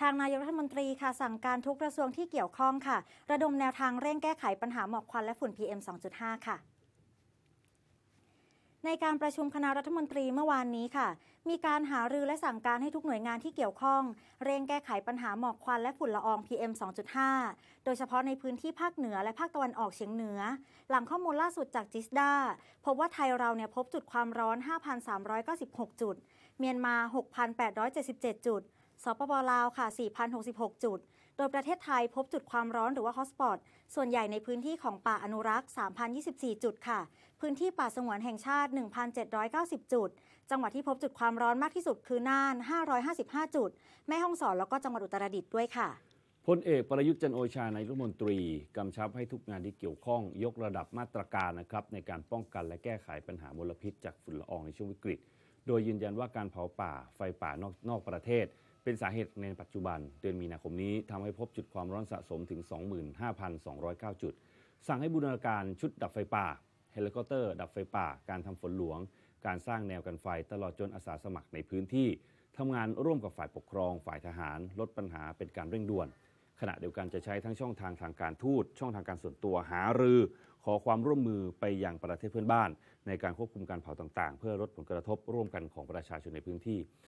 ทางนายกรัฐมนตรีค่ะสั่งการทุกกระทรวงที่เกี่ยวข้องค่ะ ระดมแนวทางเร่งแก้ไขปัญหาหมอกควันและฝุ่น PM 2.5 ค่ะ ในการประชุมคณะรัฐมนตรีเมื่อวานนี้ค่ะ มีการหารือและสั่งการให้ทุกหน่วยงานที่เกี่ยวข้อง เร่งแก้ไขปัญหาหมอกควันและฝุ่นละออง PM 2.5 โดยเฉพาะในพื้นที่ภาคเหนือ และภาคตะวันออกเฉียงเหนือหลังข้อมูลล่าสุดจากจิสดาพบว่าไทยเราเนี่ยพบจุดความร้อน5,396จุดเมียนมา6,877จุดสปปลาวค่ะ 4,066 จุด โดยประเทศไทยพบจุดความร้อนหรือว่าฮอสปอตส่วนใหญ่ในพื้นที่ของป่าอนุรักษ์ 3,024 จุดค่ะ พื้นที่ป่าสงวนแห่งชาติ 1,790 จุด จังหวัดที่พบจุดความร้อนมากที่สุดคือน่าน 555 จุด แม่ฮ่องสอนแล้วก็จังหวัดอุตรดิตถ์ด้วยค่ะ พลเอกประยุทธ์จันโอชาในรัฐมนตรีกำชับให้ทุกงานที่เกี่ยวข้อง ยกระดับมาตรการนะครับในการป้องกันและแก้ไขปัญหามลพิษ จากฝุ่นละอองในช่วงวิกฤตโดยยืนยันว่าการเผาป่าไฟป่านอกนอกประเทศเป็นสาเหตุในปัจจุบัน เดือนมีนาคมนี้ ทำให้พบจุดความร้อนสะสมถึง 25,209 จุด สั่งให้บูรณาการชุดดับไฟป่า เฮลิคอปเตอร์ดับไฟป่าการทำฝนหลวง การสร้างแนวกันไฟตลอดจนอาสาสมัครในพื้นที่ทำงานร่วมกับฝ่ายปกครอง ฝ่ายทหาร ลดปัญหาเป็นการเร่งด่วนขณะเดียวกันจะใช้ทั้งช่องทาง ทางการทูต ช่องทางการส่วนตัวหารือ ขอความร่วมมือไปอยังประเทศเพื่อนบ้าน ในการควบคุมการเผาต่างๆ เพื่อลดผลกระทบร่วมกันของประชาชนในพื้นที่